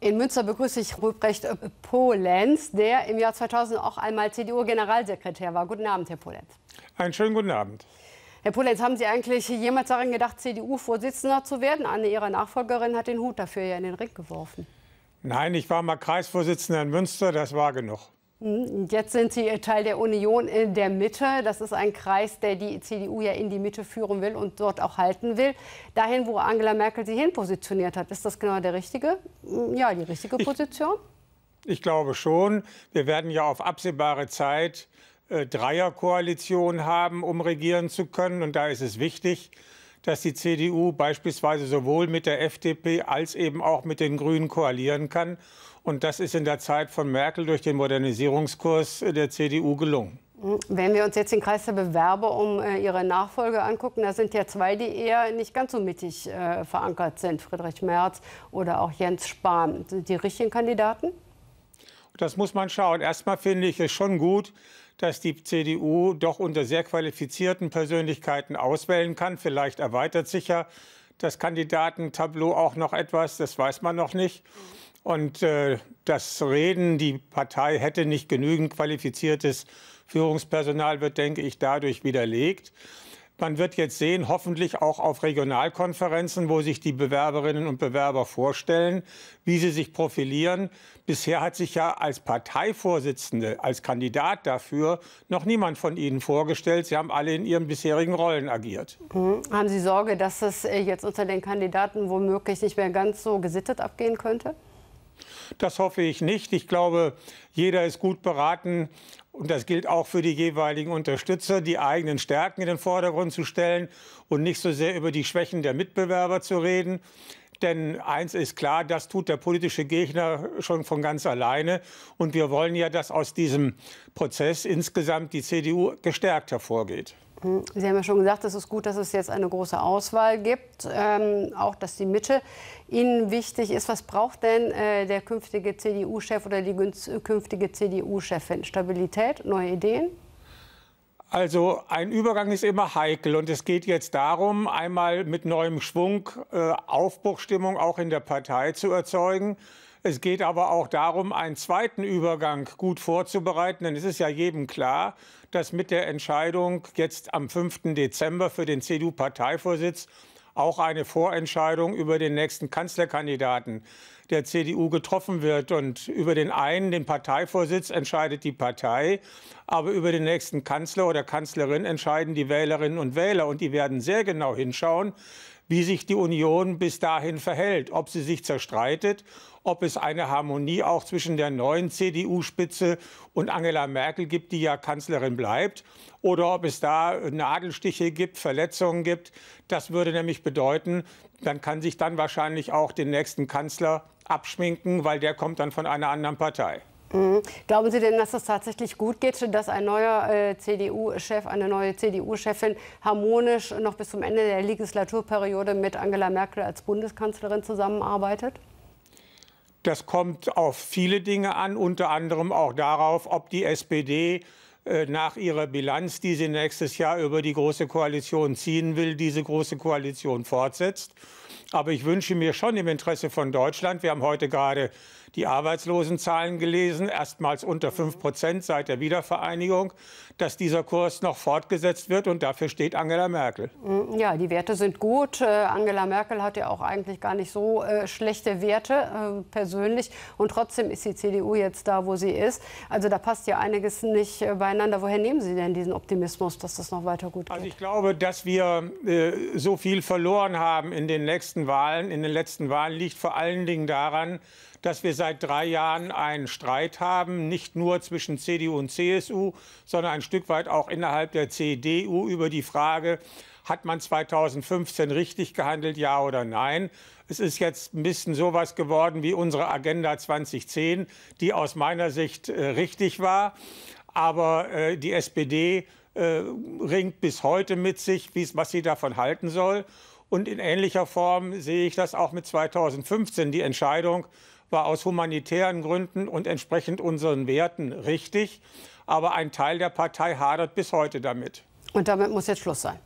In Münster begrüße ich Ruprecht Polenz, der im Jahr 2000 auch einmal CDU-Generalsekretär war. Guten Abend, Herr Polenz. Einen schönen guten Abend. Herr Polenz, haben Sie eigentlich jemals daran gedacht, CDU-Vorsitzender zu werden? Eine Ihrer Nachfolgerin hat den Hut dafür ja in den Ring geworfen. Nein, ich war mal Kreisvorsitzender in Münster, das war genug. Hm, jetzt sind Sie Teil der Union in der Mitte. Das ist ein Kreis, der die CDU ja in die Mitte führen will und dort auch halten will. Dahin, wo Angela Merkel sie hin positioniert hat. Ist das genau der richtige, hm, ja, die richtige Position? Ich, ich glaube schon. Wir werden ja auf absehbare Zeit äh, Dreierkoalition haben, um regieren zu können. Und da ist es wichtig, dass die CDU beispielsweise sowohl mit der FDP als eben auch mit den Grünen koalieren kann. Und das ist in der Zeit von Merkel durch den Modernisierungskurs der CDU gelungen. Wenn wir uns jetzt den Kreis der Bewerber um äh, ihre Nachfolge angucken, da sind ja zwei, die eher nicht ganz so mittig äh, verankert sind, Friedrich Merz oder auch Jens Spahn. Sind die richtigen Kandidaten? Das muss man schauen. Erstmal finde ich es schon gut, dass die CDU doch unter sehr qualifizierten Persönlichkeiten auswählen kann. Vielleicht erweitert sich ja das Kandidatentableau auch noch etwas, das weiß man noch nicht. Und äh, das Reden, die Partei hätte nicht genügend qualifiziertes Führungspersonal, wird, denke ich, dadurch widerlegt. Man wird jetzt sehen, hoffentlich auch auf Regionalkonferenzen, wo sich die Bewerberinnen und Bewerber vorstellen, wie sie sich profilieren. Bisher hat sich ja als Parteivorsitzende, als Kandidat dafür noch niemand von Ihnen vorgestellt. Sie haben alle in Ihren bisherigen Rollen agiert. Mhm. Haben Sie Sorge, dass es äh, jetzt unter den Kandidaten womöglich nicht mehr ganz so gesittet abgehen könnte? Das hoffe ich nicht. Ich glaube, jeder ist gut beraten, und das gilt auch für die jeweiligen Unterstützer, die eigenen Stärken in den Vordergrund zu stellen und nicht so sehr über die Schwächen der Mitbewerber zu reden. Denn eins ist klar, das tut der politische Gegner schon von ganz alleine. Und wir wollen ja, dass aus diesem Prozess insgesamt die CDU gestärkt hervorgeht. Hm, Sie haben ja schon gesagt, es ist gut, dass es jetzt eine große Auswahl gibt, ähm, auch dass die Mitte Ihnen wichtig ist. Was braucht denn äh, der künftige CDU-Chef oder die künftige CDU-Chefin? Stabilität, neue Ideen? Also ein Übergang ist immer heikel und es geht jetzt darum, einmal mit neuem Schwung äh, Aufbruchstimmung auch in der Partei zu erzeugen. Es geht aber auch darum, einen zweiten Übergang gut vorzubereiten, denn es ist ja jedem klar, dass mit der Entscheidung jetzt am 5. Dezember für den CDU-Parteivorsitz auch eine Vorentscheidung über den nächsten Kanzlerkandidaten der CDU getroffen wird. Und über den einen, den Parteivorsitz, entscheidet die Partei, aber über den nächsten Kanzler oder Kanzlerin entscheiden die Wählerinnen und Wähler. Und die werden sehr genau hinschauen, wie sich die Union bis dahin verhält, ob sie sich zerstreitet, ob es eine Harmonie auch zwischen der neuen CDU-Spitze und Angela Merkel gibt, die ja Kanzlerin bleibt, oder ob es da Nadelstiche gibt, Verletzungen gibt. Das würde nämlich bedeuten, dann kann sich dann wahrscheinlich auch den nächsten Kanzler abschminken, weil der kommt dann von einer anderen Partei. Mhm. Glauben Sie denn, dass das tatsächlich gut geht, dass ein neuer äh, CDU-Chef, eine neue CDU-Chefin harmonisch noch bis zum Ende der Legislaturperiode mit Angela Merkel als Bundeskanzlerin zusammenarbeitet? Das kommt auf viele Dinge an, unter anderem auch darauf, ob die SPD äh, nach ihrer Bilanz, die sie nächstes Jahr über die Große Koalition ziehen will, diese Große Koalition fortsetzt. Aber ich wünsche mir schon im Interesse von Deutschland, wir haben heute gerade die Arbeitslosenzahlen gelesen, erstmals unter 5 Prozent seit der Wiedervereinigung, dass dieser Kurs noch fortgesetzt wird. Und dafür steht Angela Merkel. Mm, ja, die Werte sind gut. Äh, Angela Merkel hat ja auch eigentlich gar nicht so äh, schlechte Werte persönlich. Und trotzdem ist die CDU jetzt da, wo sie ist. Also da passt ja einiges nicht bei miteinander. Woher nehmen Sie denn diesen Optimismus, dass das noch weiter gut also geht? Also ich glaube, dass wir äh, so viel verloren haben in den letzten Wahlen. In den letzten Wahlen liegt vor allen Dingen daran, dass wir seit drei Jahren einen Streit haben, nicht nur zwischen CDU und CSU, sondern ein Stück weit auch innerhalb der CDU über die Frage, hat man 2015 richtig gehandelt, ja oder nein? Es ist jetzt ein bisschen sowas geworden wie unsere Agenda 2010, die aus meiner Sicht äh, richtig war. Aber äh, die SPD äh, ringt bis heute mit sich, was sie davon halten soll. Und in ähnlicher Form sehe ich das auch mit 2015. Die Entscheidung war aus humanitären Gründen und entsprechend unseren Werten richtig. Aber ein Teil der Partei hadert bis heute damit. Und damit muss jetzt Schluss sein.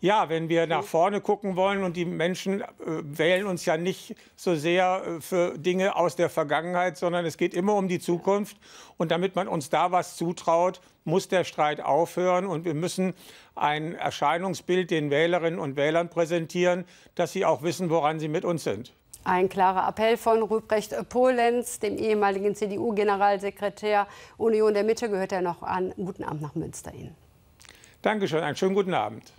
Ja, wenn wir nach mhm. vorne gucken wollen und die Menschen äh, wählen uns ja nicht so sehr äh, für Dinge aus der Vergangenheit, sondern es geht immer um die Zukunft. Und damit man uns da was zutraut, muss der Streit aufhören und wir müssen ein Erscheinungsbild den Wählerinnen und Wählern präsentieren, dass sie auch wissen, woran sie mit uns sind. Ein klarer Appell von Ruprecht Polenz, dem ehemaligen CDU-Generalsekretär Union der Mitte, gehört er ja noch an. Guten Abend nach Münster Ihnen. Dankeschön, einen schönen guten Abend.